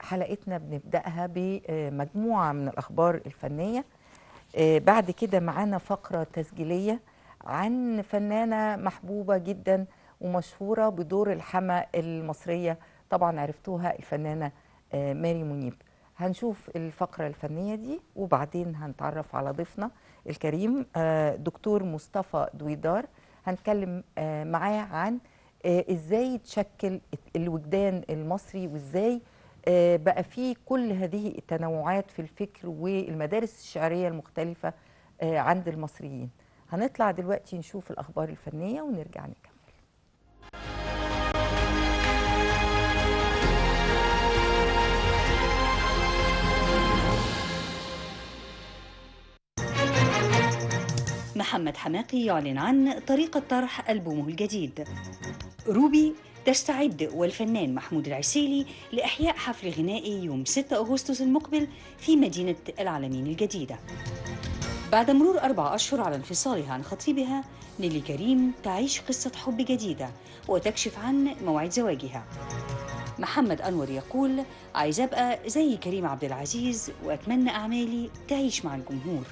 حلقتنا بنبداها بمجموعه من الاخبار الفنيه آه، بعد كده معانا فقره تسجيليه عن فنانه محبوبه جدا ومشهوره بدور الحما المصريه طبعا عرفتوها الفنانه آه، ماري منيب هنشوف الفقره الفنيه دي وبعدين هنتعرف على ضيفنا الكريم آه، دكتور مصطفى دويدار هنتكلم معاه عن ازاي تشكل الوجدان المصري وازاي آه، بقى في كل هذه التنوعات في الفكر والمدارس الشعرية المختلفة آه، عند المصريين هنطلع دلوقتي نشوف الأخبار الفنية ونرجع نكمل محمد حماقي يعلن عن طريقة طرح ألبومه الجديد روبي تستعد والفنان محمود العسيلي لإحياء حفل غنائي يوم 6 أغسطس المقبل في مدينة العالمين الجديدة بعد مرور أربع أشهر على انفصالها عن خطيبها نيلي كريم تعيش قصة حب جديدة وتكشف عن موعد زواجها محمد أنور يقول عايز أبقى زي كريم عبد العزيز وأتمنى أعمالي تعيش مع الجمهور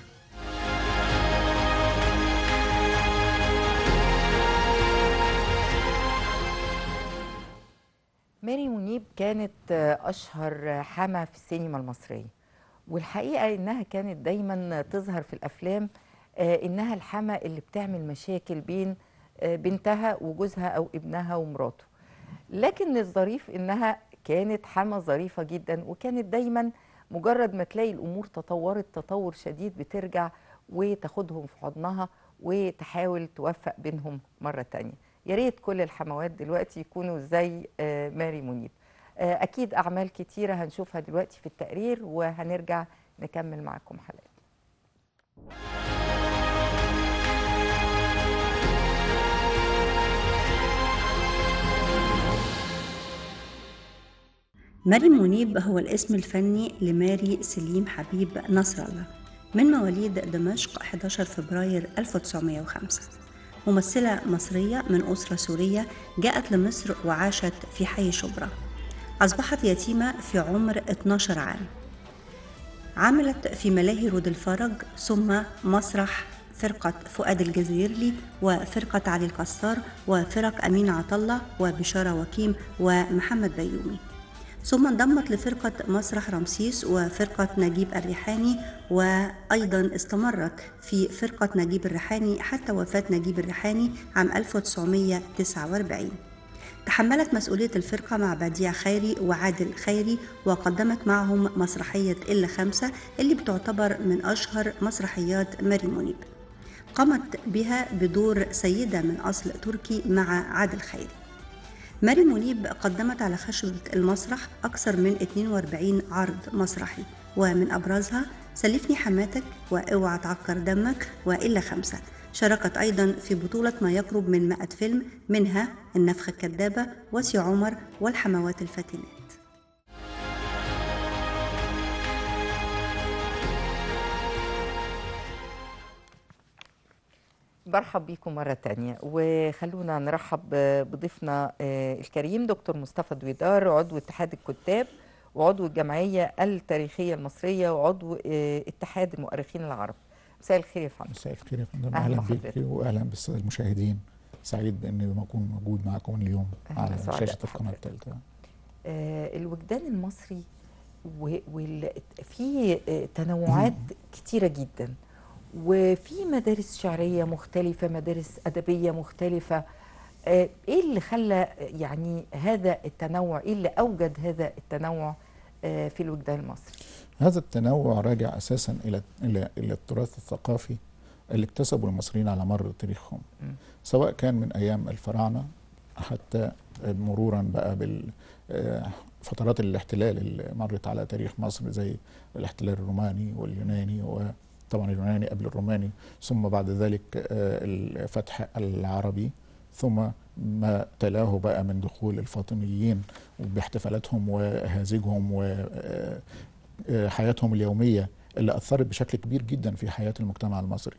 شبيب كانت أشهر حما في السينما المصرية والحقيقة إنها كانت دايما تظهر في الأفلام آه، إنها الحما اللي بتعمل مشاكل بين آه، بنتها وجوزها أو ابنها ومراته لكن الظريف إنها كانت حما ظريفة جدا وكانت دايما مجرد ما تلاقي الأمور تطورت تطور شديد بترجع وتاخدهم في حضنها وتحاول توفق بينهم مرة تانية يا ريت كل الحموات دلوقتي يكونوا زي آه، ماري منيب آه، اكيد اعمال كتيره هنشوفها دلوقتي في التقرير وهنرجع نكمل معكم حلقتنا ماري منيب هو الاسم الفني لماري سليم حبيب نصر الله من مواليد دمشق 11 فبراير 1905 ممثلة مصرية من أسرة سورية جاءت لمصر وعاشت في حي شبرا أصبحت يتيمة في عمر 12 عام عملت في ملاهي رود الفرج ثم مسرح فرقة فؤاد الجزيرلي وفرقة علي الكسار وفرق أمين عطلة وبشارة وكيم ومحمد بيومي ثم انضمت لفرقة مسرح رمسيس وفرقة نجيب الريحاني وأيضا استمرت في فرقة نجيب الريحاني حتى وفاة نجيب الريحاني عام 1949 تحملت مسؤولية الفرقة مع بديع خيري وعادل خيري وقدمت معهم مسرحية إلا خمسة اللي بتعتبر من أشهر مسرحيات ماري منيب قامت بها بدور سيدة من أصل تركي مع عادل خيري ماري منيب قدمت على خشبة المسرح أكثر من 42 عرض مسرحي ومن أبرزها سلفني حماتك واوعى تعكر دمك وإلا خمسة شاركت أيضا في بطولة ما يقرب من 100 فيلم منها النفخة الكذابة وسي عمر والحموات الفاتنات برحب بكم مرة تانية وخلونا نرحب بضيفنا آه، الكريم دكتور مصطفى دويدار عضو اتحاد الكتاب وعضو الجمعية التاريخية المصرية وعضو آه، اتحاد المؤرخين العرب مساء الخير يا فندم مساء الخير يا فندم اهلا بك واهلا بالساده المشاهدين سعيد باني اكون موجود معاكم اليوم على شاشه القناه الثالثه آه الوجدان المصري وفي آه، تنوعات كتيره جدا وفي مدارس شعريه مختلفه مدارس ادبيه مختلفه آه، ايه اللي خلى يعني هذا التنوع ايه اللي اوجد هذا التنوع آه، في الوجدان المصري هذا التنوع راجع اساسا الى الى الى التراث الثقافي اللي اكتسبه المصريين على مر تاريخهم سواء كان من ايام الفراعنه حتى مرورا بقى بال آه، فترات الاحتلال اللي مرت على تاريخ مصر زي الاحتلال الروماني واليوناني وطبعا اليوناني قبل الروماني ثم بعد ذلك آه، الفتح العربي ثم ما تلاه بقى من دخول الفاطميين باحتفالاتهم وهازجهم آه، آه، حياتهم اليوميه اللي اثرت بشكل كبير جدا في حياه المجتمع المصري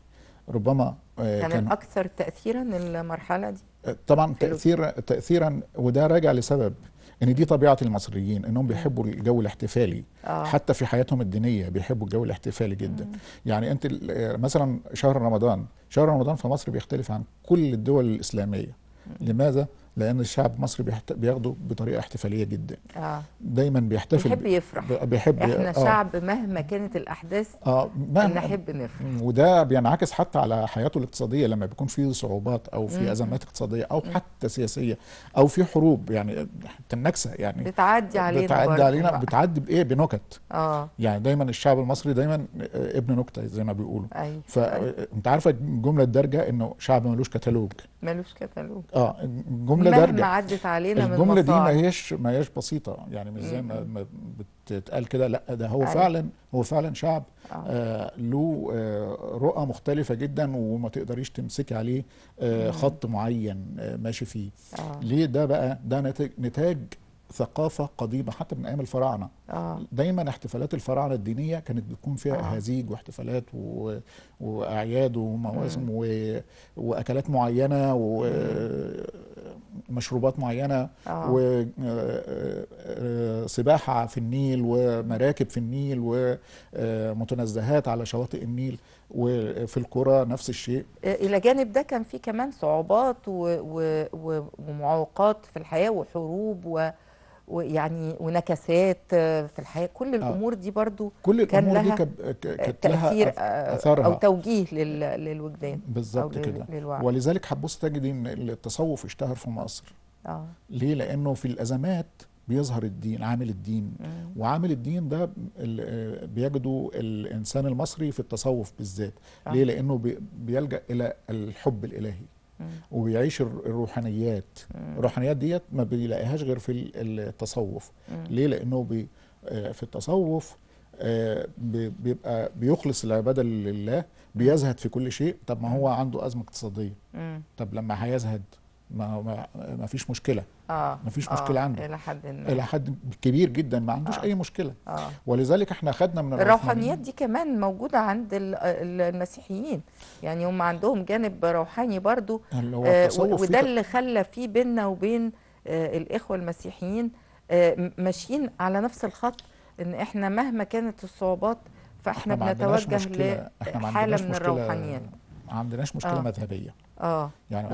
ربما آه، كان, كان اكثر تاثيرا المرحله دي آه، طبعا تاثيرا تاثيرا وده راجع لسبب ان دي طبيعه المصريين انهم بيحبوا الجو الاحتفالي آه. حتى في حياتهم الدينيه بيحبوا الجو الاحتفالي جدا مم. يعني انت مثلا شهر رمضان شهر رمضان في مصر بيختلف عن كل الدول الاسلاميه مم. لماذا لان الشعب المصري بياخده بطريقه احتفاليه جدا آه. دايما بيحتفل بيحب يفرح بيحب احنا آه. شعب مهما كانت الاحداث آه. مهما نحب نفرح وده بينعكس حتى على حياته الاقتصاديه لما بيكون في صعوبات او في ازمات اقتصاديه او حتى سياسيه او في حروب يعني حتى النكسه يعني بتعدي علينا بتعدي علينا بقى. بتعدي بايه بنكت اه يعني دايما الشعب المصري دايما آه، ابن نكته زي ما بيقولوا أيوة. أيوة. فانت آه، عارفه الجمله الدارجه انه شعب ملوش كتالوج ملوش كتالوج اه جملة الجمله مهما عدت علينا الجمله من دي ما هيش ما هيش بسيطه يعني مش زي ما بتتقال كده لا ده هو أي. أيوة. فعلا هو فعلا شعب آه. آه. له آه رؤى مختلفه جدا وما تقدريش تمسكي عليه آه خط معين آه ماشي فيه آه. ليه ده بقى ده نتاج ثقافه قديمه حتى من ايام الفراعنه آه. دايما احتفالات الفراعنه الدينيه كانت بتكون فيها آه. هزيج واحتفالات و... واعياد ومواسم آه. و... واكلات معينه ومشروبات معينه آه. وسباحه آه، آه، في النيل ومراكب في النيل ومتنزهات على شواطئ النيل وفي القرى نفس الشيء الى جانب ده كان في كمان صعوبات و... و... ومعوقات في الحياه وحروب و... ويعني ونكسات آه، في الحياه كل آه. الامور دي برضو كل كان الامور لها دي كانت تاثير أثارها. آه، او توجيه للوجدان بالظبط كده ولذلك حبوس تجد ان التصوف اشتهر في مصر اه ليه لانه في الازمات بيظهر الدين عامل الدين مم. وعامل الدين ده بيجده الانسان المصري في التصوف بالذات آه. ليه لانه بيلجا الى الحب الالهي وبيعيش الروحانيات الروحانيات ديت ما بيلاقيهاش غير في التصوف ليه لانه بي آه، في التصوف آه، بيبقى بيخلص العباده لله بيزهد في كل شيء طب ما هو عنده ازمه اقتصاديه طب لما هيزهد ما هو ما فيش مشكله اه ما فيش آه. مشكله آه عنده الى حد ما الى حد كبير جدا ما عندوش آه اي مشكله آه ولذلك احنا خدنا من الروحانيات دي كمان موجوده عند المسيحيين يعني هم عندهم جانب روحاني برضو اللي هو آه وده اللي خلى في بيننا وبين آه الاخوه المسيحيين آه ماشيين على نفس الخط ان احنا مهما كانت الصعوبات فاحنا بنتوجه لحاله من الروحانيات ما عندناش مشكله آه. مذهبيه اه يعني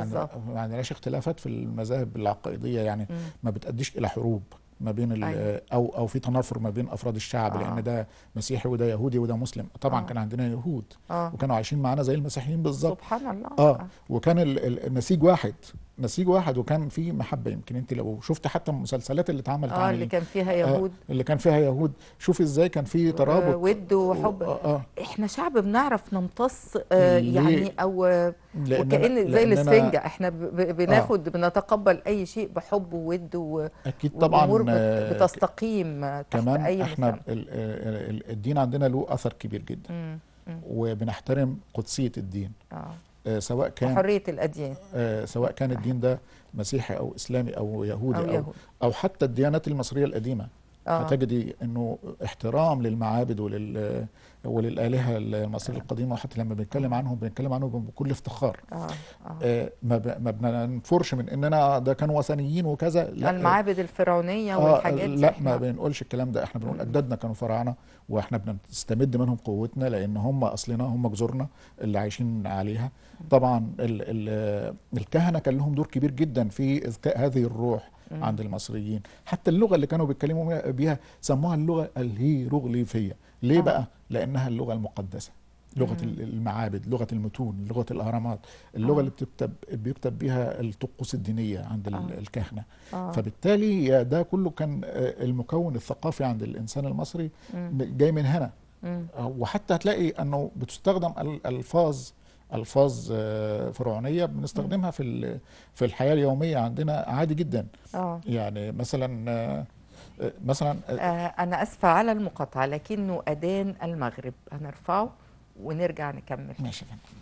ما عندناش اختلافات في المذاهب العقائديه يعني م. ما بتاديش الى حروب ما بين أيوة. او او في تنافر ما بين افراد الشعب آه. لان ده مسيحي وده يهودي وده مسلم طبعا آه. كان عندنا يهود آه. وكانوا عايشين معانا زي المسيحيين بالظبط سبحان الله اه وكان النسيج واحد نسيج واحد وكان في محبه يمكن انت لو شفت حتى المسلسلات اللي اتعملت اه, آه، اللي كان فيها يهود آه اللي كان فيها يهود شوفي ازاي كان في ترابط ود وحب آه آه احنا شعب بنعرف نمتص آه يعني او وكأن زي الاسفنجه احنا آه. بناخد آه بنتقبل اي شيء بحب وود اكيد طبعا آه، بتستقيم كمان أي احنا الدين عندنا له اثر كبير جدا مم. مم. وبنحترم قدسيه الدين آه. آه، سواء كان حريه الاديان آه، سواء كان الدين ده مسيحي او اسلامي او يهودي او, أو, يهود. أو حتى الديانات المصريه القديمه آه. هتجدي انه احترام للمعابد ولل وللآلهة المصرية آه. القديمة وحتى لما بنتكلم عنهم بنتكلم عنهم بكل افتخار آه. آه. آه، ما, ما بننفرش من اننا ده كانوا وثنيين وكذا لا المعابد الفرعونية آه والحاجات دي لا ما بنقولش الكلام ده احنا بنقول اجدادنا كانوا فراعنة واحنا بنستمد منهم قوتنا لان هم اصلنا هم جذورنا اللي عايشين عليها طبعا ال ال الكهنة كان لهم دور كبير جدا في اذكاء هذه الروح عند المصريين حتى اللغه اللي كانوا بيتكلموا بيها سموها اللغه الهيروغليفيه ليه آه. بقى لانها اللغه المقدسه لغه مم. المعابد لغه المتون لغه الاهرامات اللغه آه. اللي بتكتب بيكتب بيها الطقوس الدينيه عند آه. الكهنه آه. فبالتالي ده كله كان آه، المكون الثقافي عند الانسان المصري مم. جاي من هنا مم. آه، وحتى هتلاقي انه بتستخدم الفاظ الفاظ فرعونيه بنستخدمها في في الحياه اليوميه عندنا عادي جدا آه. يعني مثلا أه، مثلا أه، أه، انا اسفه على المقاطعه لكنه اذان المغرب هنرفعه ونرجع نكمل ماشي فندم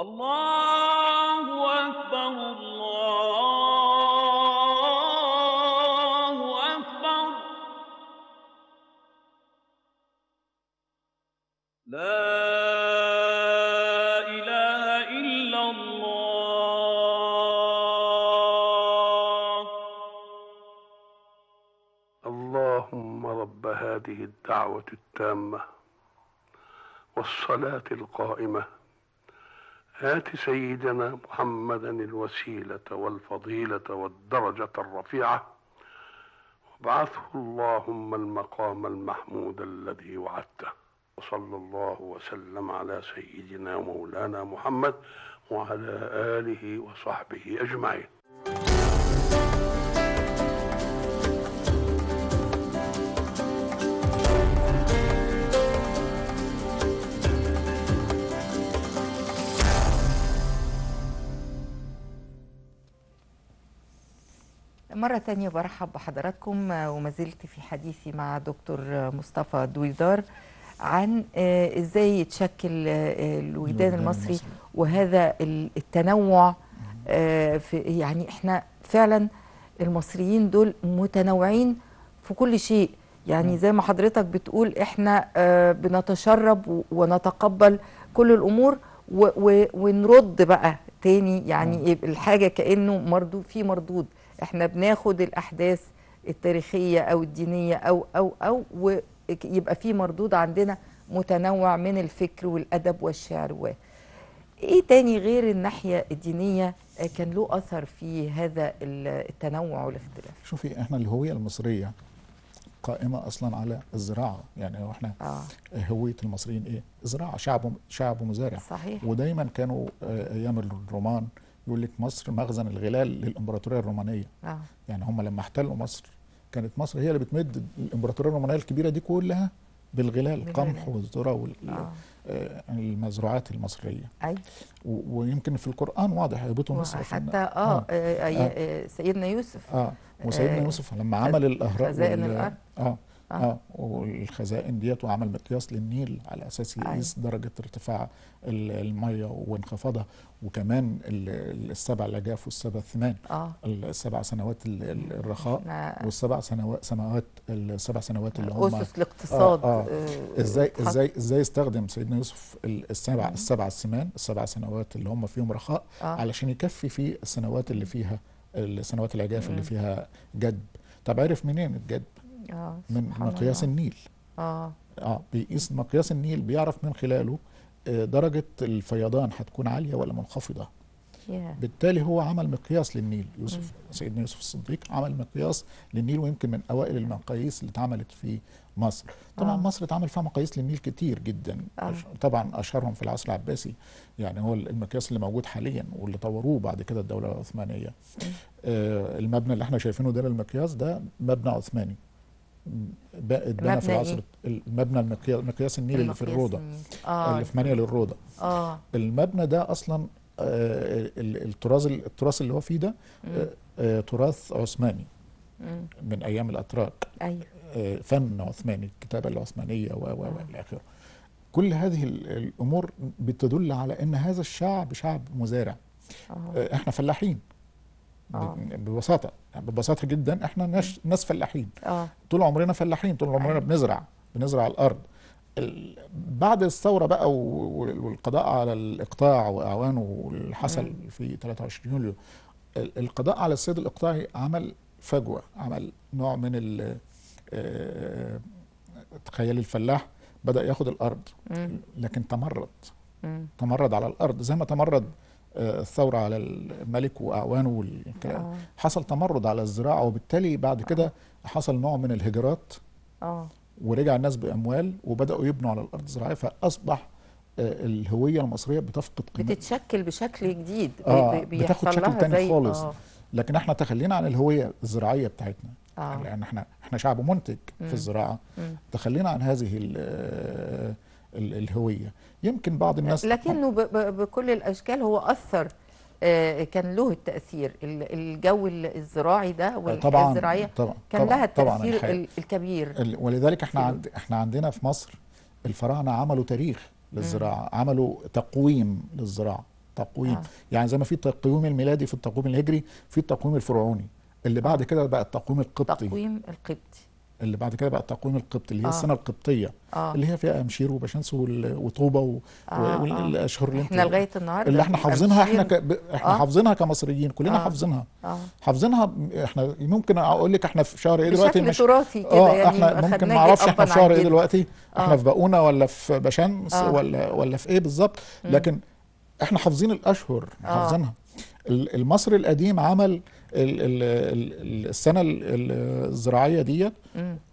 الله أكبر الله أكبر لا إله إلا الله اللهم رب هذه الدعوة التامة والصلاة القائمة هات سيدنا محمدا الوسيلة والفضيلة والدرجة الرفيعة وابعثه اللهم المقام المحمود الذي وعدته وصلى الله وسلم على سيدنا مولانا محمد وعلى آله وصحبه أجمعين مرة تانية برحب بحضراتكم وما زلت في حديثي مع دكتور مصطفى دويدار عن آه، ازاي يتشكل آه، الوجدان المصري وهذا التنوع آه، في يعني احنا فعلا المصريين دول متنوعين في كل شيء يعني زي ما حضرتك بتقول احنا بنتشرب ونتقبل كل الامور ونرد بقى تاني يعني الحاجه كانه مردود في مردود احنا بناخد الاحداث التاريخيه او الدينيه او او او ويبقى في مردود عندنا متنوع من الفكر والادب والشعر و ايه تاني غير الناحيه الدينيه كان له اثر في هذا التنوع والاختلاف شوفي احنا الهويه المصريه قائمه اصلا على الزراعه يعني احنا آه. هويه المصريين ايه زراعه شعب شعب مزارع صحيح ودايما كانوا آه، ايام الرومان يقول لك مصر مخزن الغلال للامبراطوريه الرومانيه آه. يعني هم لما احتلوا مصر كانت مصر هي اللي بتمد الامبراطوريه الرومانيه الكبيره دي كلها بالغلال القمح والذره والمزروعات آه. آه، المصريه أي. ويمكن في القران واضح هيبته مصر آه، حتى آه،, آه, آه, آه, آه سيدنا يوسف اه وسيدنا آه يوسف لما عمل الاهرام خزائن الارض اه اه, آه والخزائن ديت وعمل مقياس للنيل على اساس أيوه. يقيس آه. درجه ارتفاع الميه وانخفاضها وكمان السبع لجاف والسبع الثمان آه. السبع سنوات الرخاء آه. والسبع سنوات سنوات السبع سنوات اللي هم اسس آه، الاقتصاد آه آه. ازاي ازاي ازاي استخدم سيدنا يوسف السبع آه. السبع السمان السبع سنوات اللي هم فيهم رخاء آه. علشان يكفي في السنوات اللي فيها السنوات العجاف اللي فيها جدب طب عرف منين الجدب آه من مقياس الله. النيل اه اه بيقيس مقياس النيل بيعرف من خلاله آه، درجة الفيضان هتكون عالية ولا منخفضة yeah. بالتالي هو عمل مقياس للنيل يوسف mm. سيدنا يوسف الصديق عمل مقياس للنيل ويمكن من أوائل المقاييس اللي اتعملت في مصر طبعا آه. مصر اتعمل فيها مقاييس للنيل كتير جدا آه. طبعا أشهرهم في العصر العباسي يعني هو المقياس اللي موجود حاليا واللي طوروه بعد كده الدولة العثمانية آه المبنى اللي احنا شايفينه ده المقياس ده مبنى عثماني اتبنى في العصر إيه؟ المبنى المقياس النيل اللي في الروضه آه اللي في مانيا للروضه آه المبنى ده اصلا آه، التراث التراث اللي هو فيه ده آه، آه، تراث عثماني من ايام الاتراك فن عثماني الكتابه العثمانيه و و الى اخره كل هذه الامور بتدل على ان هذا الشعب شعب مزارع آه. احنا فلاحين آه. ببساطه يعني ببساطه جدا احنا ناس فلاحين آه. طول عمرنا فلاحين طول عمرنا أيوة. بنزرع بنزرع الارض بعد الثوره بقى والقضاء على الاقطاع واعوانه اللي حصل في 23 يوليو القضاء على السيد الاقطاعي عمل فجوه عمل نوع من ال... آه، تخيل الفلاح بدا ياخد الارض لكن تمرد تمرد على الارض زي ما تمرد الثورة على الملك وأعوانه والكلام آه. حصل تمرد على الزراعة وبالتالي بعد آه. كده حصل نوع من الهجرات أوه. ورجع الناس بأموال وبدأوا يبنوا على الأرض الزراعية فأصبح آه، الهوية المصرية بتفقد قيمة بتتشكل بشكل جديد آه بتاخد شكل تاني خالص لكن احنا تخلينا عن الهوية الزراعية بتاعتنا آه. لأن يعني احنا احنا شعب منتج مم. في الزراعة مم. تخلينا عن هذه الهويه يمكن بعض الناس لكنه بكل الاشكال هو اثر آه، كان له التاثير الجو الزراعي ده آه، والزراعيه طبعا كان لها التاثير طبعاً الكبير ولذلك احنا عند احنا عندنا في مصر الفراعنه عملوا تاريخ للزراعه عملوا تقويم للزراعه تقويم آه. يعني زي ما في التقويم الميلادي في التقويم الهجري في التقويم الفرعوني اللي بعد كده بقى التقويم القبطي التقويم القبطي اللي بعد كده بقى التقويم القبطي اللي هي آه. السنه القبطيه آه. اللي هي فيها امشير وبشنس وطوبه و... آه. والاشهر آه. اللي احنا لغايه النهارده اللي احنا حافظينها احنا ك... احنا آه. حافظينها كمصريين كلنا آه. حافظينها آه. حافظينها احنا ممكن اقول لك احنا في شهر ايه دلوقتي مش تراثي كده آه. يعني احنا ممكن ما اعرفش احنا في شهر ايه دلوقتي آه. احنا في بقونه ولا في بشنس آه. ولا ولا في ايه بالظبط لكن احنا حافظين الاشهر آه. حافظينها المصري القديم عمل آه. السنه الزراعيه ديت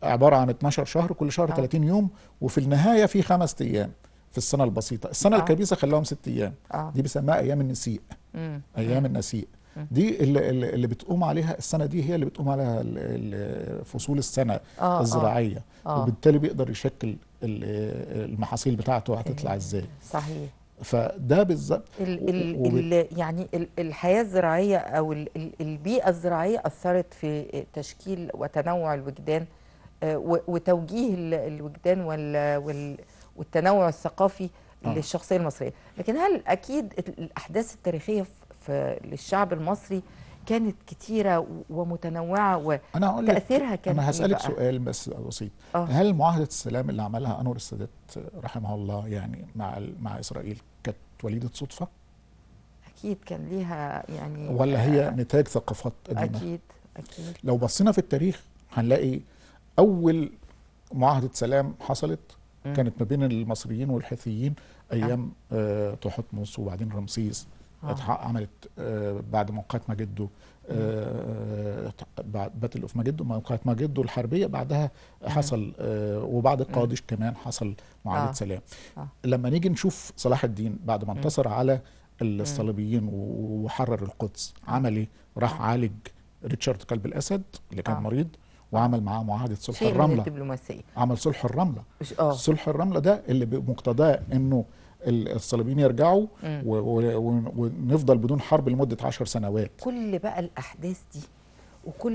عباره عن 12 شهر كل شهر 30 آه. يوم وفي النهايه في خمس ايام في السنه البسيطه السنه آه. الكبيسه خلاهم ست ايام آه. دي بيسموها ايام النسيء مم. ايام النسيء مم. دي اللي, اللي بتقوم عليها السنه دي هي اللي بتقوم عليها فصول السنه آه،, آه الزراعيه آه. وبالتالي بيقدر يشكل المحاصيل بتاعته هتطلع ازاي صحيح فده بالظبط يعني الحياه الزراعيه او البيئه الزراعيه اثرت في تشكيل وتنوع الوجدان آه، وتوجيه الوجدان والتنوع الثقافي آه. للشخصيه المصريه لكن هل اكيد الاحداث التاريخيه في للشعب المصري كانت كتيرة ومتنوعة وتأثيرها كان أنا هسألك إيه سؤال بس بسيط آه. هل معاهدة السلام اللي عملها أنور السادات رحمه الله يعني مع مع إسرائيل كانت وليدة صدفة؟ أكيد كان ليها يعني ولا هي آه، نتاج ثقافات قديمة؟ أكيد أكيد لو بصينا في التاريخ هنلاقي أول معاهدة سلام حصلت كانت ما بين المصريين والحيثيين أيام نعم. أه. آه تحتمس وبعدين رمسيس آه. عملت آه، بعد ما جده آه، باتل اوف ماجدو مقاتمه جده الحربيه بعدها حصل وبعد قادش كمان حصل معاهده سلام لما نيجي نشوف صلاح الدين بعد ما انتصر على الصليبيين وحرر القدس عمل ايه؟ راح عالج ريتشارد قلب الاسد اللي كان مريض وعمل معاه معاهده صلح الرمله الدبلوماسيه عمل صلح الرمله صلح الرمله ده اللي بمقتضاه انه الصليبيين يرجعوا ونفضل بدون حرب لمده 10 سنوات كل بقى الاحداث دي وكل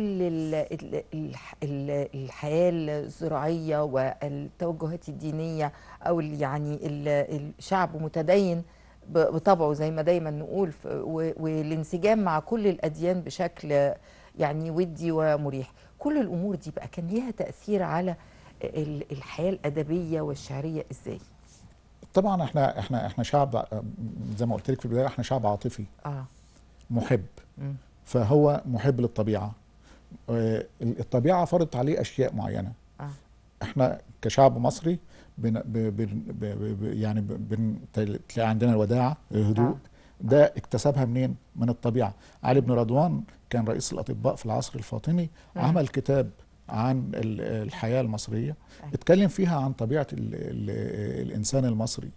الحياة الزراعية والتوجهات الدينية أو يعني الشعب متدين بطبعه زي ما دايما نقول والانسجام مع كل الأديان بشكل يعني ودي ومريح كل الأمور دي بقى كان ليها تأثير على الحياة الأدبية والشعرية إزاي؟ طبعا احنا احنا احنا شعب زي ما قلت لك في البدايه احنا شعب عاطفي اه محب م. فهو محب للطبيعه آه، الطبيعه فرضت عليه اشياء معينه آه. احنا كشعب مصري بن بن بن يعني بن تلاقي عندنا الوداعه الهدوء آه. ده اكتسبها منين؟ من الطبيعه علي بن رضوان كان رئيس الاطباء في العصر الفاطمي آه. عمل كتاب عن الحياة المصرية اتكلم فيها عن طبيعة الـ الـ الإنسان المصري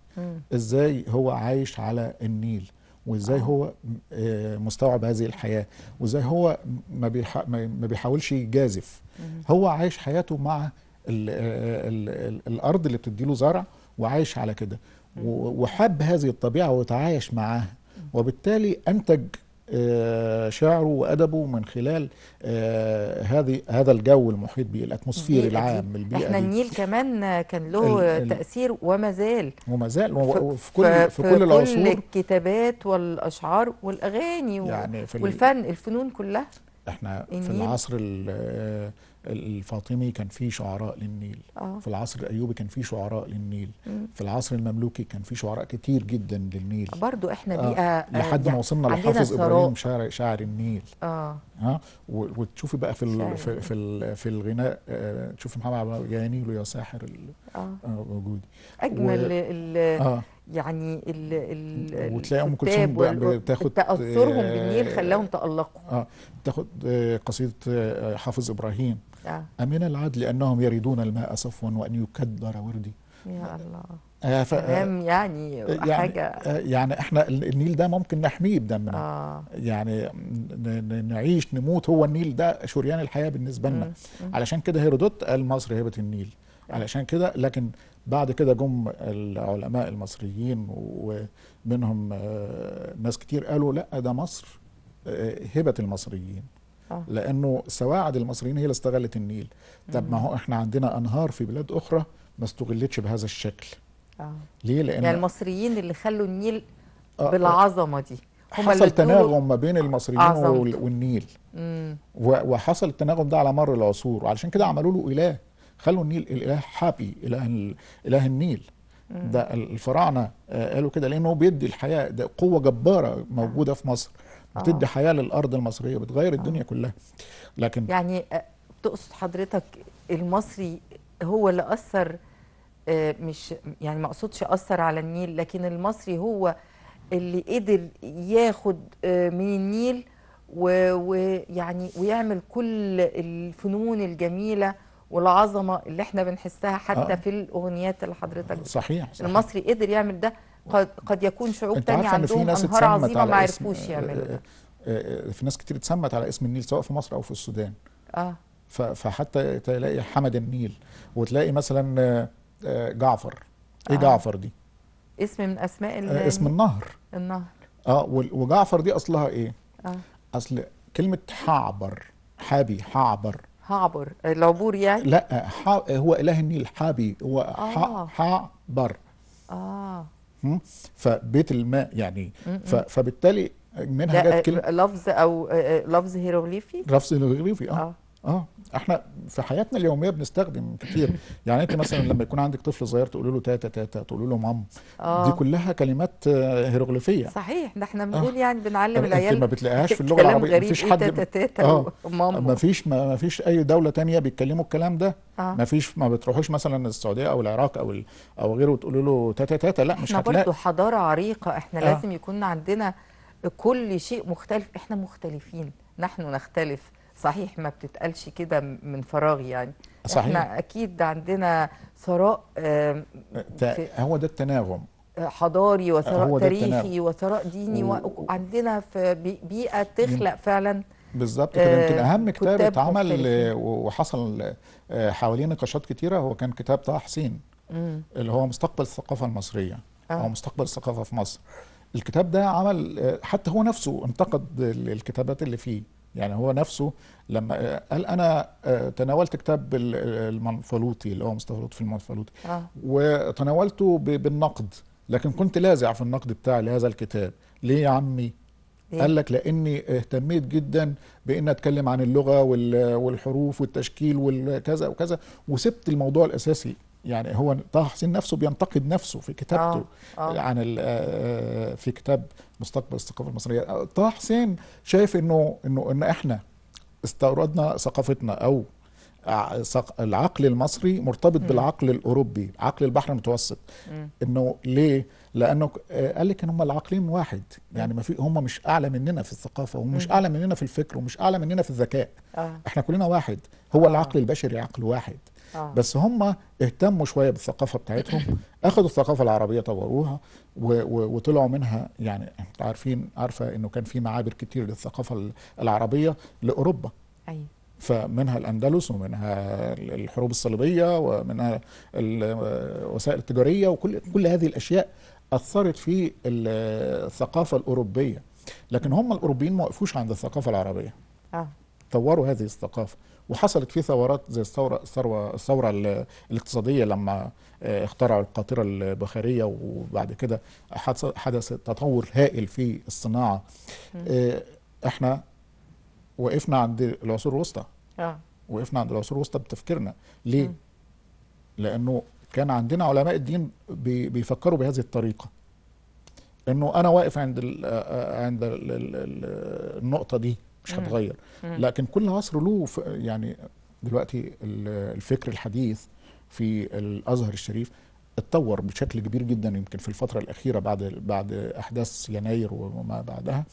إزاي هو عايش على النيل وإزاي آه. هو آه، مستوعب هذه الحياة وإزاي هو ما, بيح ما بيحاولش يجازف هو عايش حياته مع الـ الـ الـ الأرض اللي بتديله زرع وعايش على كده وحب هذه الطبيعة وتعايش معاها وبالتالي أنتج آه، شعره وادبه من خلال آه، هذه هذا الجو المحيط به الاتموسفير العام البيئه احنا النيل كمان كان له تاثير وما زال وما زال وفي كل في كل العصور كل الكتابات والاشعار والاغاني يعني والفن الفنون كلها احنا في العصر آه، الفاطمي كان في شعراء للنيل آه. في العصر الايوبي كان في شعراء للنيل مم. في العصر المملوكي كان في شعراء كتير جدا للنيل برضو احنا آه، بيئه آه. لحد ما يعني وصلنا لحافظ ابراهيم شاعر شاعر النيل اه ها وتشوفي بقى في ال في في, ال في الغناء آه تشوفي محمد عبد يا نيل يا ساحر آه. آه وجودي اجمل و... ال آه. يعني ال ال وتلاقي ام كلثوم بتاخد تاثرهم آه، بالنيل خلاهم تالقوا اه تاخد آه، قصيده حافظ ابراهيم نعم. أمن العدل أنهم يريدون الماء صفوا وأن يكدر وردي يا الله آه ف... يعني, آه، يعني, حاجة آه، يعني احنا النيل ده ممكن نحميه بدمنا آه. يعني نعيش نموت هو النيل ده شريان الحياة بالنسبة لنا علشان كده هيرودوت قال مصر هبة النيل نعم. علشان كده لكن بعد كده جم العلماء المصريين ومنهم آه، ناس كتير قالوا لا ده مصر هبة المصريين آه. لانه سواعد المصريين هي اللي استغلت النيل طب ما هو احنا عندنا انهار في بلاد اخرى ما استغلتش بهذا الشكل آه. ليه لان يعني المصريين اللي خلوا النيل آه, آه. بالعظمه دي هم حصل تناغم ما بين المصريين عظمت. والنيل مم. وحصل التناغم ده على مر العصور وعلشان كده عملوا له اله خلوا النيل الاله حابي اله اله النيل ده الفراعنه آه، قالوا كده لانه بيدي الحياه ده قوه جباره موجوده في مصر بتدي آه. حياه للارض المصريه بتغير آه. الدنيا كلها لكن يعني آه، تقصد حضرتك المصري هو اللي اثر مش يعني ما اقصدش اثر على النيل لكن المصري هو اللي قدر ياخد من النيل ويعني ويعمل كل الفنون الجميله والعظمه اللي احنا بنحسها حتى آه. في الاغنيات اللي حضرتك صحيح, صحيح المصري قدر يعمل ده قد قد يكون شعوب تانية عندهم انهار عظيمه ما عرفوش يعملوا آه، آه، آه، في ناس كتير اتسمت على اسم النيل سواء في مصر او في السودان اه فحتى تلاقي حمد النيل وتلاقي مثلا جعفر ايه آه. جعفر دي اسم من اسماء اللي... اسم النهر النهر اه وجعفر دي اصلها ايه آه. اصل كلمه حعبر حابي حعبر حعبر العبور يعني لا هو اله النيل حابي هو آه. حعبر اه فبيت الماء يعني فبالتالي من حاجات كده لفظ او آه، آه، لفظ هيروغليفي لفظ هيروغليفي اه, آه. اه احنا في حياتنا اليوميه بنستخدم كتير يعني انت مثلا لما يكون عندك طفل صغير تقول له تاتا تاتا تقول له مام دي آه. كلها كلمات آه، هيروغليفيه صحيح ده احنا آه. بنقول يعني بنعلم العيال انت ما بتلاقيهاش في اللغه العربيه مفيش إيه حد تاتا تاتا آه. مفيش مفيش اي دوله تانية بيتكلموا الكلام ده ما مفيش ما بتروحوش مثلا السعوديه او العراق او او غيره وتقولوا له تاتا تاتا لا مش هتلاقي احنا برضه حضاره عريقه احنا لازم يكون عندنا كل شيء مختلف احنا مختلفين نحن نختلف صحيح ما بتتقالش كده من فراغ يعني صحيح. احنا اكيد عندنا ثراء هو ده التناغم حضاري آه، وثراء تاريخي وثراء ديني و... وعندنا في بيئه تخلق فعلا بالظبط كده يمكن اهم كتاب اتعمل وحصل آه، حواليه نقاشات كتيره هو كان كتاب طه حسين اللي هو مستقبل الثقافه المصريه آه. او مستقبل الثقافه في مصر الكتاب ده عمل آه، حتى هو نفسه انتقد الكتابات اللي فيه يعني هو نفسه لما قال انا آه، تناولت كتاب المنفلوطي اللي هو مصطفى لطفي المنفلوطي آه. وتناولته بالنقد لكن كنت لاذع في النقد بتاعي لهذا الكتاب ليه يا عمي إيه؟ قال لك لاني اهتميت جدا بان اتكلم عن اللغه والحروف والتشكيل وكذا وكذا وسبت الموضوع الاساسي يعني هو طه حسين نفسه بينتقد نفسه في كتابته آه. آه. عن آه، آه، في كتاب مستقبل الثقافه المصريه طه حسين شايف انه انه ان احنا استوردنا ثقافتنا او العقل المصري مرتبط م. بالعقل الاوروبي عقل البحر المتوسط م. انه ليه لانه آه، قال لك ان هم العقلين واحد يعني ما في هم مش اعلى مننا في الثقافه ومش م. اعلى مننا في الفكر ومش اعلى مننا في الذكاء آه. احنا كلنا واحد هو آه. العقل البشري عقل واحد آه. بس هم اهتموا شويه بالثقافه بتاعتهم اخذوا الثقافه العربيه طوروها وطلعوا منها يعني انت عارفين عارفه انه كان في معابر كتير للثقافه العربيه لاوروبا ايوه فمنها الاندلس ومنها الحروب الصليبيه ومنها الوسائل التجاريه وكل كل هذه الاشياء اثرت في الثقافه الاوروبيه لكن هم الاوروبيين ما وقفوش عند الثقافه العربيه اه طوروا هذه الثقافه وحصلت فيه ثورات زي الثوره الثوره الثوره الاقتصاديه لما آه، اخترعوا القاطره البخاريه وبعد كده حدث تطور هائل في الصناعه آه، احنا وقفنا عند العصور الوسطى آه. وقفنا عند العصور الوسطى بتفكيرنا ليه م. لانه كان عندنا علماء الدين بيفكروا بهذه الطريقه انه انا واقف عند الـ آه، عند الـ النقطه دي مش هتغير لكن كل عصر له يعني دلوقتي الفكر الحديث في الازهر الشريف اتطور بشكل كبير جدا يمكن في الفتره الاخيره بعد بعد احداث يناير وما بعدها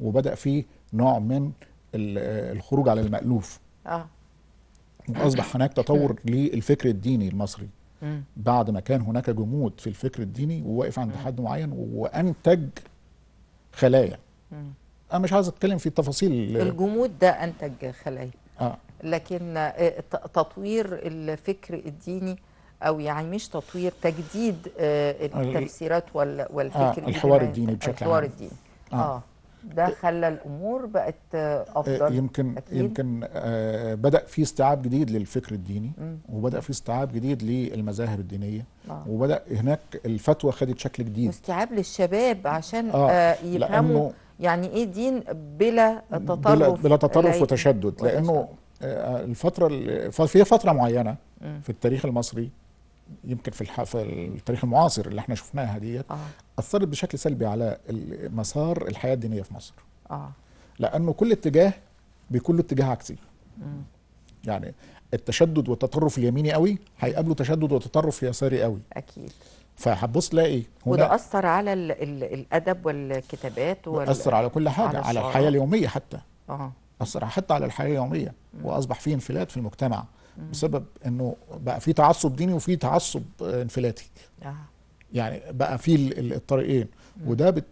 وبدا فيه نوع من الخروج على المالوف اه واصبح هناك تطور للفكر الديني المصري بعد ما كان هناك جمود في الفكر الديني وواقف عند حد معين وانتج خلايا انا مش عايز اتكلم في تفاصيل الجمود ده انتج خلايا آه. لكن آه، تطوير الفكر الديني او يعني مش تطوير تجديد آه، التفسيرات والفكر آه الحوار الديني بشكل عام الحوار الديني اه, آه. ده خلى الامور بقت آه، افضل يمكن أكيد. يمكن آه بدا في استيعاب جديد للفكر الديني م. وبدا في استيعاب جديد للمذاهب الدينيه آه. وبدا هناك الفتوى خدت شكل جديد واستيعاب للشباب عشان آه. آه يفهموا يعني ايه دين بلا تطرف بلا, بلا تطرف وتشدد لانه آه، الفتره في فتره معينه في التاريخ المصري يمكن في, في التاريخ المعاصر اللي احنا شفناها ديت آه. اثرت بشكل سلبي على مسار الحياه الدينيه في مصر آه. لانه كل اتجاه بيكون له اتجاه عكسي يعني التشدد والتطرف اليميني قوي هيقابله تشدد وتطرف يساري قوي اكيد فهتبص تلاقي وده اثر على الـ الـ الادب والكتابات وال... اثر على كل حاجه على, على الحياه اليوميه حتى اه اثر حتى على الحياه اليوميه واصبح في انفلات في المجتمع م. بسبب انه بقى في تعصب ديني وفي تعصب انفلاتي آه. يعني بقى في الطريقين وده بت...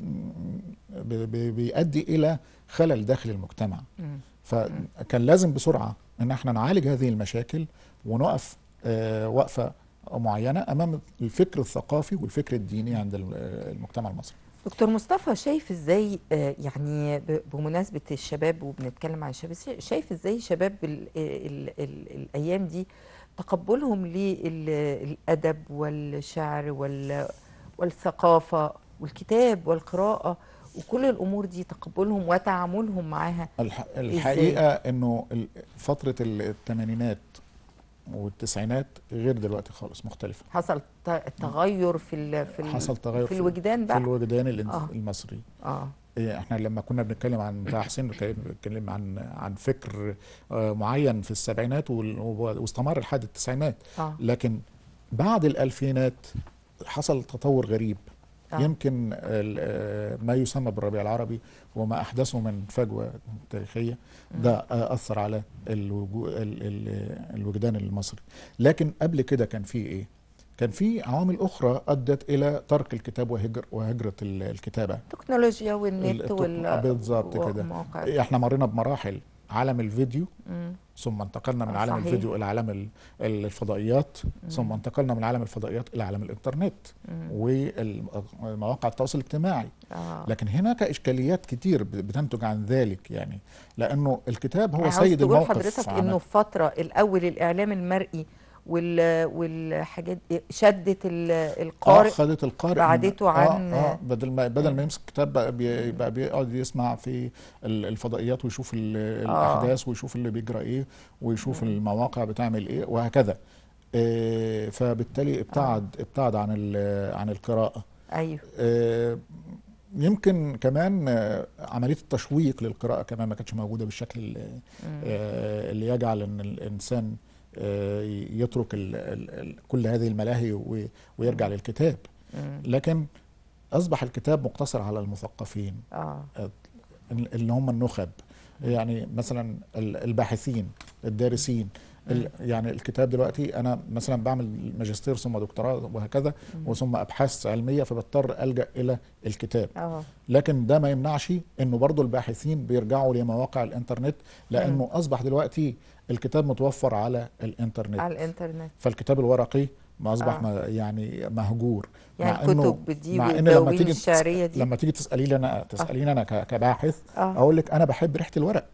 بيؤدي الى خلل داخل المجتمع م. فكان لازم بسرعه ان احنا نعالج هذه المشاكل ونقف آه وقفه معينه امام الفكر الثقافي والفكر الديني عند المجتمع المصري دكتور مصطفى شايف ازاي آه، يعني بمناسبه الشباب وبنتكلم عن الشباب شايف ازاي شباب الـ الـ الـ الايام دي تقبلهم للادب والشعر والثقافه والكتاب والقراءه وكل الامور دي تقبلهم وتعاملهم معاها الحقيقه انه فتره الثمانينات والتسعينات غير دلوقتي خالص مختلفه حصل تغير في ال في ال حصل تغير في الوجدان بقى في الوجدان آه. المصري اه إيه، احنا لما كنا بنتكلم عن بتاع حسين بنتكلم عن عن فكر آه، معين في السبعينات واستمر لحد التسعينات آه. لكن بعد الالفينات حصل تطور غريب نعم. يمكن آه، ما يسمى بالربيع العربي وما أحدثه من فجوة تاريخية ده آه، أثر على الوجدان المصري لكن قبل كده كان في إيه؟ كان في عوامل اخرى ادت الى ترك الكتاب وهجر وهجره الكتابه التكنولوجيا والنت وال بالظبط كده احنا مرينا بمراحل عالم الفيديو مم. ثم انتقلنا من عالم صحيح. الفيديو الى عالم الفضائيات مم. ثم انتقلنا من عالم الفضائيات الى عالم الانترنت ومواقع التواصل الاجتماعي آه. لكن هناك اشكاليات كتير بتنتج عن ذلك يعني لانه الكتاب هو سيد الموقف حضرتك انه في فتره الاول الاعلام المرئي وال والحاجات شدت القارئ اخذت آه، خدت القارئ بعدته آه، عن آه آه بدل ما بدل ما يمسك كتاب بقى بيقعد يسمع في الفضائيات ويشوف الاحداث آه ويشوف اللي بيجرى ايه ويشوف المواقع بتعمل ايه وهكذا آه فبالتالي ابتعد آه. ابتعد عن عن القراءه ايوه آه يمكن كمان عمليه التشويق للقراءه كمان ما كانتش موجوده بالشكل اللي يجعل ان الانسان آه، يترك كل هذه الملاهي ويرجع للكتاب لكن اصبح الكتاب مقتصر على المثقفين آه. اللي هم النخب يعني مثلا الباحثين الدارسين يعني الكتاب دلوقتي انا مثلا بعمل ماجستير ثم دكتوراه وهكذا وثم ابحاث علميه فبضطر الجا الى الكتاب لكن ده ما يمنعش انه برضو الباحثين بيرجعوا لمواقع الانترنت لانه اصبح دلوقتي الكتاب متوفر على الانترنت على الانترنت فالكتاب الورقي ما اصبح آه. يعني مهجور يعني مع انه دي مع ان لما تيجي دي. لما تيجي تساليني انا تساليني آه. انا كباحث آه. اقول لك انا بحب ريحه الورق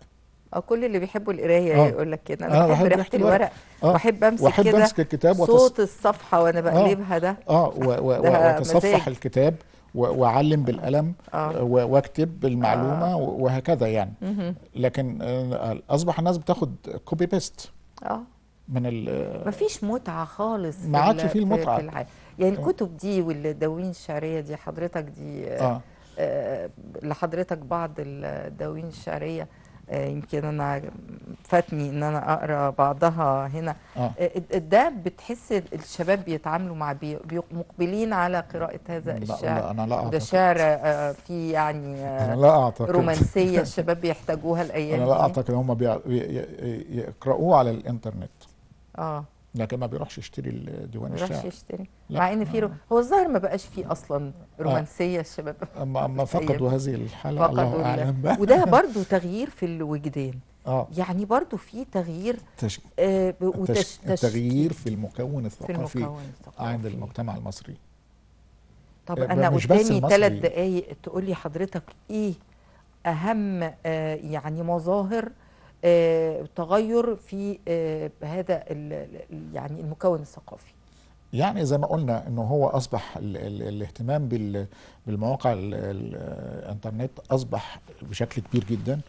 اه كل اللي بيحبوا القرايه آه. يقول لك كده انا آه بحب ريحه الورق آه. بحب امسك واحب كده امسك الكتاب وتص... صوت الصفحه وانا اه. بقلبها ده اه, آه. و... و... ده وتصفح الكتاب واعلم بالقلم آه. واكتب بالمعلومه آه. وهكذا يعني لكن آه، اصبح الناس بتاخد كوبي بيست اه من ال مفيش متعه خالص ما عادش في المتعه في يعني الكتب آه. دي والدواوين الشعريه دي حضرتك دي آه. آه لحضرتك بعض الدواوين الشعريه آه، يمكن انا فاتني ان انا اقرا بعضها هنا آه. آه، ده بتحس الشباب بيتعاملوا مع مقبلين على قراءه هذا لا الشعر لا أنا لا أعتقد. ده شعر آه، في يعني أنا لا أعتقد. رومانسيه الشباب بيحتاجوها الايام انا لا اعتقد هم بيقراوه على الانترنت اه لكن ما بيروحش يشتري الديوان الشعر ما بيروحش يشتري مع ان في رو... آه. هو الظاهر ما بقاش فيه اصلا آه. رومانسيه الشباب اما آه، اما فقدوا هذه الحاله الله اعلم وده برضو تغيير في الوجدان آه. يعني برضو في تغيير تش... آه وتش... تش... تغيير في المكون الثقافي, في المكون الثقافي عند المجتمع المصري طب انا قدامي ثلاث دقايق تقول لي حضرتك ايه اهم آه يعني مظاهر آه، تغير في آه، هذا يعني المكون الثقافي يعني زي ما قلنا انه هو اصبح الـ الـ الاهتمام بال بالمواقع الانترنت اصبح بشكل كبير جدا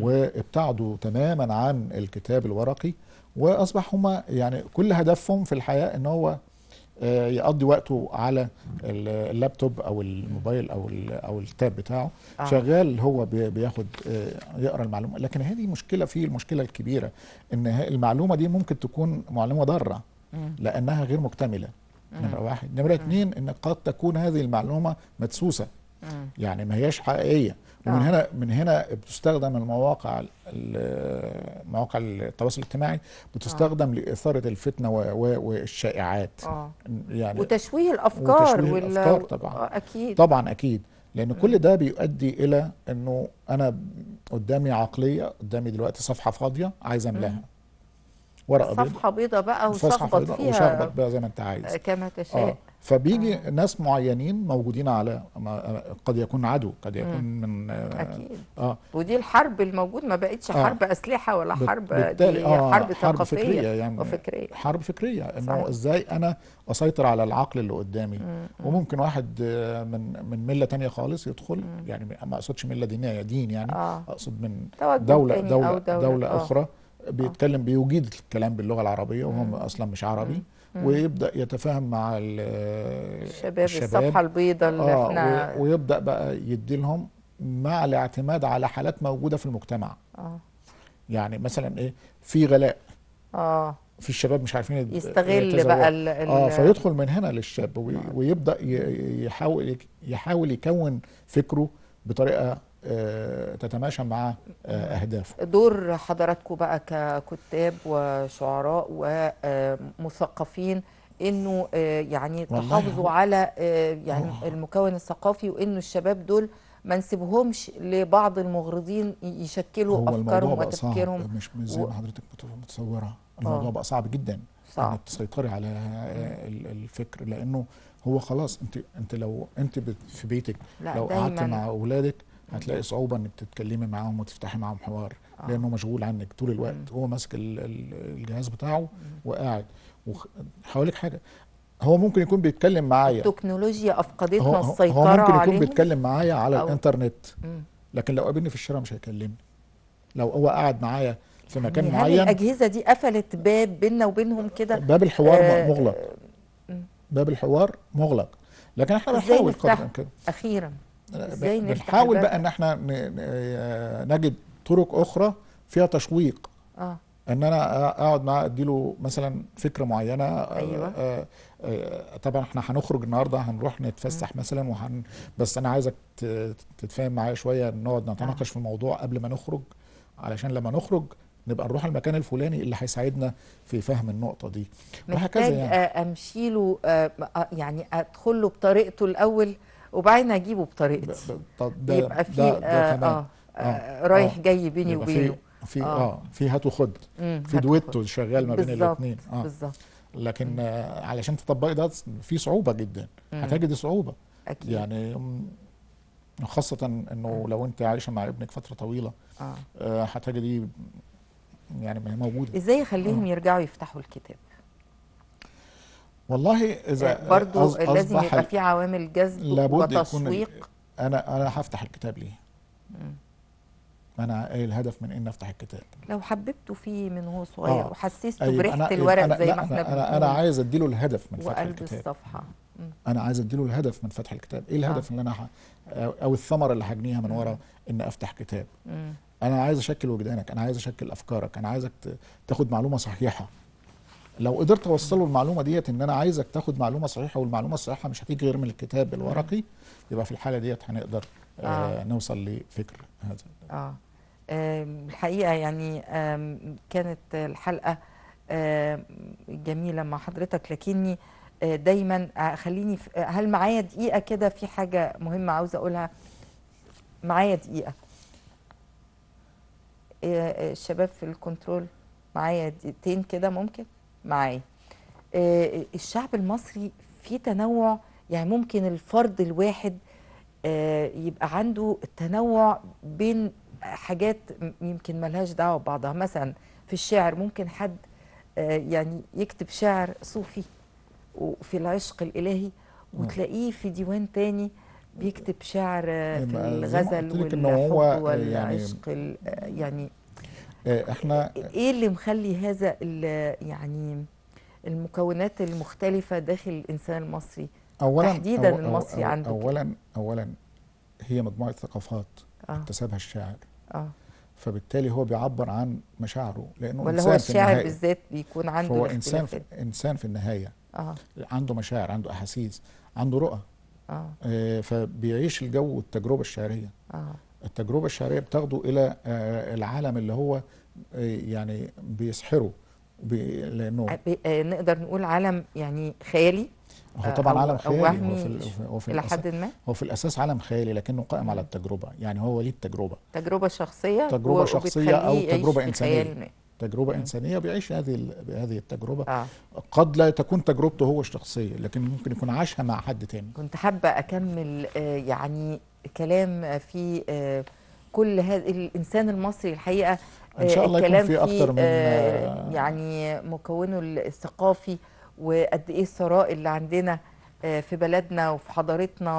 وابتعدوا تماما عن الكتاب الورقي واصبح هما يعني كل هدفهم في الحياه ان هو آه، يقضي وقته على اللابتوب او الموبايل او او التاب بتاعه آه. شغال هو بياخد آه، يقرا المعلومه لكن هذه مشكله فيه المشكله الكبيره ان المعلومه دي ممكن تكون معلومه ضاره لانها غير مكتمله نمره واحد نمره اثنين ان قد تكون هذه المعلومه مدسوسه يعني ما هياش حقيقيه ومن آه. هنا من هنا بتستخدم المواقع مواقع التواصل الاجتماعي بتستخدم آه. لاثاره الفتنه والشائعات آه. يعني وتشويه الافكار وتشويه الافكار طبعا آه، اكيد طبعا اكيد لان كل ده بيؤدي الى انه انا قدامي عقليه قدامي دلوقتي صفحه فاضيه عايز املاها ورقه بيضاء صفحه بيضاء بقى وشخبط فيها وشخبط بقى زي ما انت عايز كما تشاء آه. فبيجي آه. ناس معينين موجودين على قد يكون عدو قد يكون من اكيد اه ودي الحرب الموجود ما بقتش آه. حرب اسلحه ولا حرب دي آه حرب, حرب ثقافيه فكرية يعني وفكريه حرب فكريه انه ازاي انا اسيطر على العقل اللي قدامي مم. وممكن واحد آه، من من مله تانية خالص يدخل مم. يعني ما اقصدش مله دينيه دين يعني آه. اقصد من دولة دولة, دولة, دولة, آه. دولة, دولة اخرى آه. بيتكلم بيجيد الكلام باللغه العربيه وهو اصلا مش عربي ويبدا يتفاهم مع الشباب الشباب الصفحه البيضاء اللي آه احنا ويبدا بقى يدي لهم مع الاعتماد على حالات موجوده في المجتمع آه. يعني مثلا ايه في غلاء اه في الشباب مش عارفين يستغل بقى اه فيدخل من هنا للشاب آه. ويبدا يحاول يحاول يكون فكره بطريقه آه، تتماشى مع آه، اهدافه. دور حضراتكم بقى ككتاب وشعراء ومثقفين آه، انه يعني تحافظوا على يعني المكون الثقافي وانه الشباب دول ما نسيبهمش لبعض المغرضين يشكلوا افكارهم وتفكيرهم مش زي ما حضرتك متصوره الموضوع بقى صعب جدا صعب. انك تسيطري على الفكر لانه هو خلاص انت انت لو انت في بيتك لو قعدت مع اولادك هتلاقي صعوبه انك تتكلمي معاهم وتفتحي معاهم حوار آه. لانه مشغول عنك طول الوقت مم. هو ماسك الجهاز بتاعه مم. وقاعد وحواليك حاجه هو ممكن يكون بيتكلم معايا التكنولوجيا افقدتنا السيطره هو ممكن يكون بيتكلم معايا على أو. الانترنت مم. لكن لو قابلني في الشارع مش هيكلمني لو هو قاعد معايا في يعني مكان يعني معين هل الاجهزه دي قفلت باب بيننا وبينهم كده باب الحوار آه مغلق باب الحوار مغلق لكن احنا بنحاول قدر الامكان اخيرا بنحاول بقى ان احنا نجد طرق اخرى فيها تشويق اه ان انا اقعد معاه اديله مثلا فكره معينه أيوة. آه، آه، طبعا احنا هنخرج النهارده هنروح نتفسح م. مثلا وهن بس انا عايزك تتفاهم معايا شويه نقعد نتناقش آه. في الموضوع قبل ما نخرج علشان لما نخرج نبقى نروح المكان الفلاني اللي هيساعدنا في فهم النقطه دي وهكذا يعني امشي له آه، يعني ادخل له بطريقته الاول وبعدين اجيبه بطريقتي ده يبقى في ده ده آه، آه،, آه آه رايح آه جاي بيني وبينه في اه, آه في هات وخد في دويتو شغال ما بين الاثنين اه بالظبط لكن آه علشان تطبقي ده في صعوبه جدا هتجد صعوبه أكيد. يعني خاصة انه لو انت عايشة مع ابنك فترة طويلة آه. آه هتجدي يعني موجودة ازاي اخليهم آه. يرجعوا يفتحوا الكتاب؟ والله اذا آه، برضه لازم يبقى في عوامل جذب وتسويق يكون انا انا هفتح الكتاب ليه؟ مم. انا ايه الهدف من اني افتح الكتاب لو حببته فيه من هو صغير آه. وحسسته أيوة بريحه إيه، الورق أنا زي ما احنا انا انا, أنا عايز اديله الهدف من فتح الكتاب الصفحه انا عايز اديله الهدف من فتح الكتاب ايه الهدف آه. اللي انا ح... او الثمره اللي هجنيها من ورا ان افتح كتاب م. انا عايز اشكل وجدانك انا عايز اشكل افكارك انا عايزك تاخد معلومه صحيحه لو قدرت اوصله المعلومه ديت ان انا عايزك تاخد معلومه صحيحه والمعلومه الصحيحه مش هتيجي غير من الكتاب الورقي يبقى في الحاله ديت هنقدر آه. آه نوصل لفكر هذا آه. آه الحقيقه يعني آه كانت الحلقه آه جميله مع حضرتك لكني آه دايما خليني هل معايا دقيقه كده في حاجه مهمه عاوزه اقولها معايا دقيقه آه، آه، الشباب في الكنترول معايا دقيقتين كده ممكن معايا آه، الشعب المصري في تنوع يعني ممكن الفرد الواحد آه، يبقى عنده تنوع بين حاجات يمكن ملهاش دعوه ببعضها مثلا في الشعر ممكن حد آه، يعني يكتب شعر صوفي وفي العشق الالهي وتلاقيه في ديوان تاني بيكتب شعر في الغزل والحب يعني والعشق يعني آه، احنا ايه اللي مخلي هذا يعني المكونات المختلفه داخل الانسان المصري أولاً تحديدا أو المصري أو عنده اولا كده. اولا هي مجموعه ثقافات آه. اكتسبها الشاعر آه. فبالتالي هو بيعبر عن مشاعره لانه ولا هو الشاعر بالذات بيكون عنده هو انسان في انسان في النهايه آه. عنده مشاعر عنده احاسيس عنده رؤى آه. آه فبيعيش الجو والتجربه الشعريه آه. التجربه الشعريه بتاخده الى آه، العالم اللي هو آه، يعني بيسحره بي لانه آه، نقدر نقول عالم يعني خيالي هو طبعا عالم خيالي هو في, هو في حد ما هو في الاساس عالم خيالي لكنه قائم على التجربه يعني هو ليه التجربه تجربه شخصيه تجربه شخصيه او تجربه انسانيه تجربة إنسانية بيعيش هذه هذه التجربة آه. قد لا تكون تجربته هو الشخصية لكن ممكن يكون عاشها مع حد تاني كنت حابة أكمل يعني كلام في آه، كل هذا الانسان المصري الحقيقه ان شاء الله يكون في اكتر من آه، آه، يعني مكونه الثقافي وقد ايه الثراء اللي عندنا في بلدنا وفي حضارتنا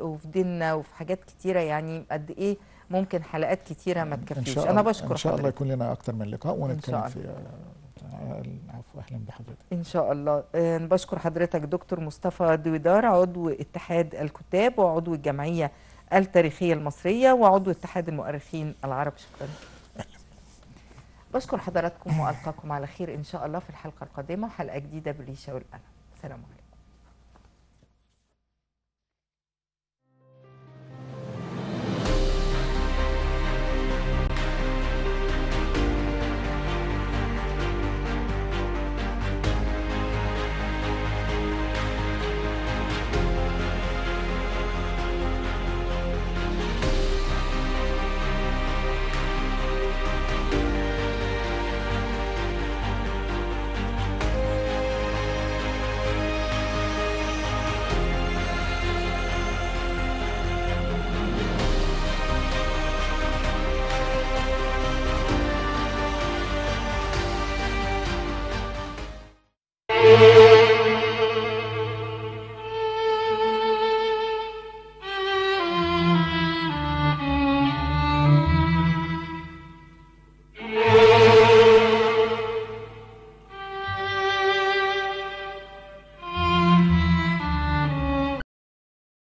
وفي ديننا وفي حاجات كتيره يعني قد ايه ممكن حلقات كتيره ما تكفيش انا بشكر ان شاء الله يكون لنا اكتر من لقاء ونتكلم في عفوا اهلا بحضرتك ان شاء الله بشكر حضرتك دكتور مصطفى دويدار عضو اتحاد الكتاب وعضو الجمعيه التاريخية المصرية وعضو اتحاد المؤرخين العرب شكرا بشكر حضراتكم وألقاكم على خير إن شاء الله في الحلقة القادمة حلقة جديدة بليشة والقلم سلام عليكم